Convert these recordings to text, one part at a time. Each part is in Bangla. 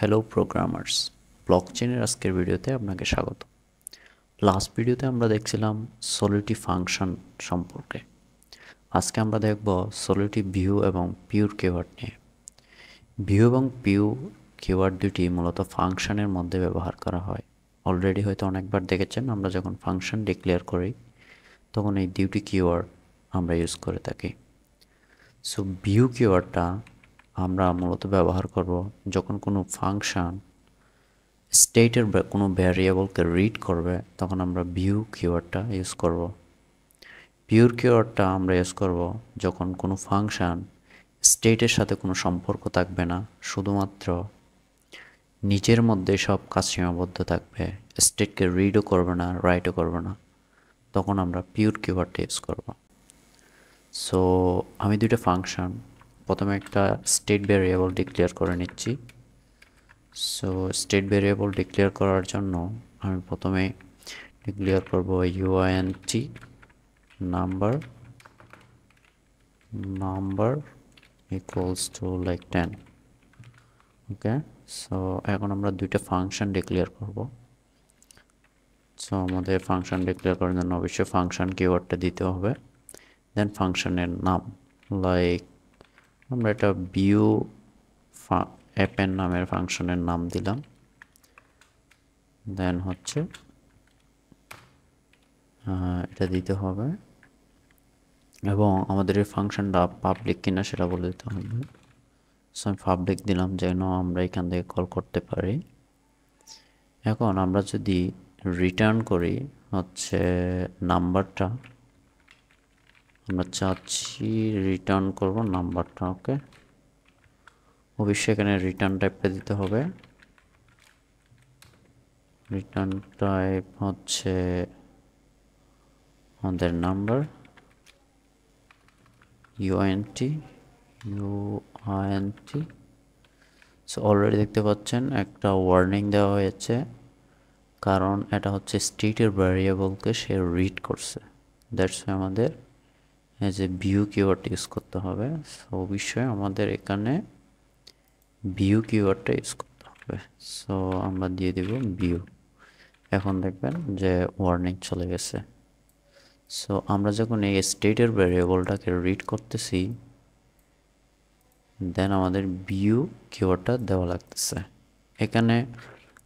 হ্যালো প্রোগ্রামার্স ব্লকচেনের আজকের ভিডিওতে আপনাকে স্বাগত লাস্ট ভিডিওতে আমরা দেখছিলাম সলিউটি ফাংশন সম্পর্কে আজকে আমরা দেখব সলিউটি ভিউ এবং পিউর কিওয়ার্ড নিয়ে ভিউ এবং পিউ কিওয়ার্ড দুটি মূলত ফাংশনের মধ্যে ব্যবহার করা হয় অলরেডি হয়তো অনেকবার দেখেছেন আমরা যখন ফাংশন ডিক্লেয়ার করি তখন এই ডিউটি কিওয়ার্ড আমরা ইউজ করে থাকি সো ভিউ কিওয়ার্ডটা আমরা মূলত ব্যবহার করব যখন কোনো ফাংশান স্টেটের কোনো ভ্যারিয়েবলকে রিড করবে তখন আমরা ভিউ কিওয়ার্ডটা ইউজ করব ভিউর কিওয়ার্ডটা আমরা ইউজ করব যখন কোনো ফাংশান স্টেটের সাথে কোনো সম্পর্ক থাকবে না শুধুমাত্র নিজের মধ্যে সব কাজ সীমাবদ্ধ থাকবে স্টেটকে রিডও করবে না রাইটও করবে না তখন আমরা পিওর কিওয়ার্ডটা ইউজ করব সো আমি দুইটা ফাংশান প্রথমে একটা স্টেট ভেরিয়েবল ডিক্লেয়ার করে নিচ্ছি সো স্টেট ভ্যারিয়েবল ডিক্লেয়ার করার জন্য আমি প্রথমে ডিক্লেয়ার করব UINT number number equals to like ten okay so এখন আমরা দুইটা ফাংশন ডিক্লেয়ার করব সো আমাদের ফাংশন ডিক্লেয়ার করার জন্য অবশ্যই ফাংশন কিওয়ার্ডটা দিতে হবে দেন ফাংশনের নাম লাইক আমরা এটা বিউ অ্যাপের নামের ফাংশনের নাম দিলাম দেন হচ্ছে এটা দিতে হবে এবং আমাদের এই ফাংশনটা পাবলিক কিনা সেটা বলে দিতে হবে সো আমি পাবলিক দিলাম যেন আমরা এখান থেকে কল করতে পারি এখন আমরা যদি রিটার্ন করি হচ্ছে নাম্বারটা আমরা চাচ্ছি রিটার্ন করব নাম্বারটা ওকে অবশ্যই এখানে রিটার্ন টাইপটা দিতে হবে রিটার্ন টাইপ হচ্ছে আমাদের number UNT UINT so already দেখতে পাচ্ছেন একটা ওয়ার্নিং দেওয়া হয়েছে কারণ এটা হচ্ছে স্টেটের ভ্যারিয়েবলকে সে রিড করছে দ্যাটস আমাদের যে ভিউ কিওয়ার্ড ইউজ করতে হবে সো অবশ্যই আমাদের এখানে ভিউ কিওয়ার্ডটা ইউজ করতে হবে সো আমরা দিয়ে দিব ভিউ এখন দেখবেন যে ওয়ার্নিং চলে গেছে সো আমরা যখন এই স্টেটের ভ্যারিয়েবলটাকে রিড করতেছি দেন আমাদের ভিউ কিওয়ার্ডটা দেওয়া লাগতেছে এখানে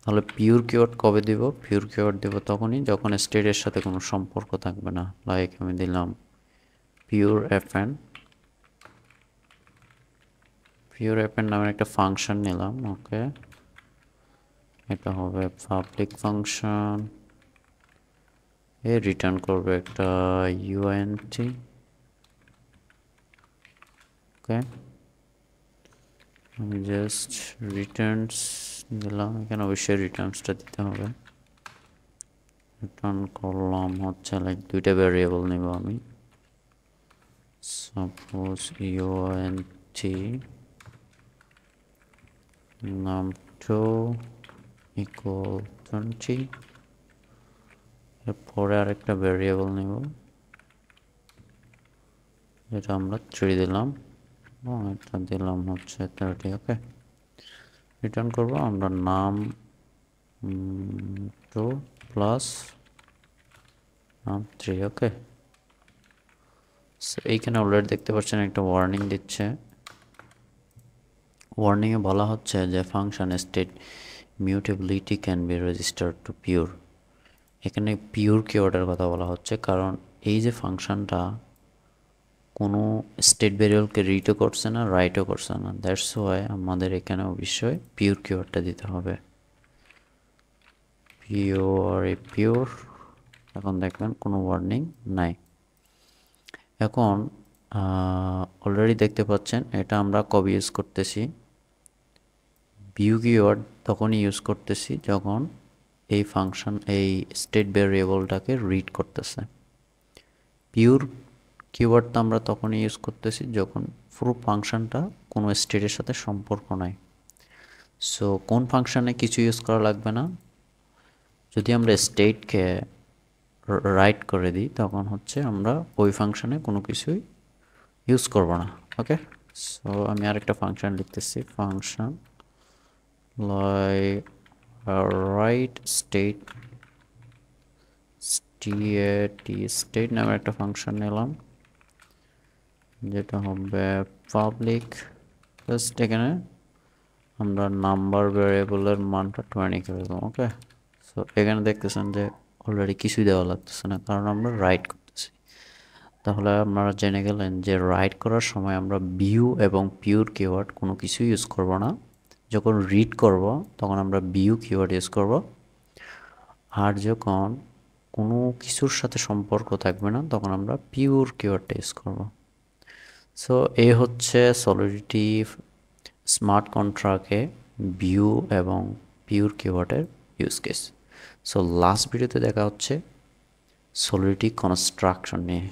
তাহলে পিওর কিওয়ার্ড কবে দিব পিওর কিওয়ার্ড দেব তখনই যখন স্টেটের সাথে কোনো সম্পর্ক থাকবে না লাইক আমি দিলাম pure fn pure fn নামে একটা ফাংশন নিলাম ওকে এটা হবে পাবলিক ফাংশন এ রিটার্ন করবে একটা ইউএনটি ওকে আমি জাস্ট রিটার্নস দিলাম এখানে অবশ্যই রিটার্নসটা দিতে হবে রিটার্ন করলাম হচ্ছে লাইক দুইটা ভ্যারিয়েবল নেব আমি suppose uint num2 equal 20 এরপরে আরেকটা ভেরিয়েবল নেব এটা আমরা থ্রি দিলাম এবং এটা দিলাম হচ্ছে থার্টি ওকে রিটার্ন করব আমরা num two plus num three okay এইখানে অলরেডি দেখতে পাচ্ছেন একটা ওয়ার্নিং দিচ্ছে ওয়ার্নিংয়ে বলা হচ্ছে যে function state mutability can be registered to pure এখানে পিওর অর্ডার কথা বলা হচ্ছে কারণ এই যে ফাংশনটা কোনো স্টেট ভেরিয়েবলকে রিটও করছে না রাইটও করছে না দ্যাটস ওয়াই আমাদের এখানে অবশ্যই পিওর কিওয়ার্ডটা দিতে হবে পিওর এ পিওর এখন দেখবেন কোনো ওয়ার্নিং নাই এখন অলরেডি দেখতে পাচ্ছেন এটা আমরা কবি ইউজ করতেছি ভিউ কিওয়ার্ড তখনই ইউজ করতেছি যখন এই ফাংশন এই স্টেট ভ্যারিয়েবলটাকে রিড করতেছে পিওর কিওয়ার্ড তো আমরা তখনই ইউজ করতেছি যখন পুরো ফাংশনটা কোনো স্টেটের সাথে সম্পর্ক নাই সো কোন ফাংশানে কিছু ইউজ করা লাগবে না যদি আমরা স্টেটকে রাইট করে দিই তখন হচ্ছে আমরা ওই ফাংশনে কোনো কিছুই ইউজ করব না ওকে সো আমি আরেকটা ফাংশন লিখতেছি ফাংশন লাই রাইট স্টেট টি স্টেট নামে একটা ফাংশন নিলাম যেটা হবে পাবলিক জাস্ট এখানে আমরা নাম্বার ভেরিয়েবলের মানটা টোয়েন্টি করে দেবো ওকে সো এখানে দেখতেছেন যে অলরেডি কিছুই দেওয়া লাগতেছে না কারণ আমরা রাইট করতেছি তাহলে আপনারা জেনে গেলেন যে রাইট করার সময় আমরা বিউ এবং পিওর কিওয়ার্ড কোনো কিছু ইউজ করব না যখন রিড করব তখন আমরা বিউ কিওয়ার্ড ইউজ করব আর যখন কোনো কিছুর সাথে সম্পর্ক থাকবে না তখন আমরা পিওর কিওয়ার্ডটা ইউজ করব সো এ হচ্ছে সলিডিটি স্মার্ট কন্ট্রাক্টে ভিউ এবং পিওর কিওয়ার্ডের ইউজ কেস সো লাস্ট ভিডিওতে দেখা হচ্ছে সলিডিটি কনস্ট্রাকশন নিয়ে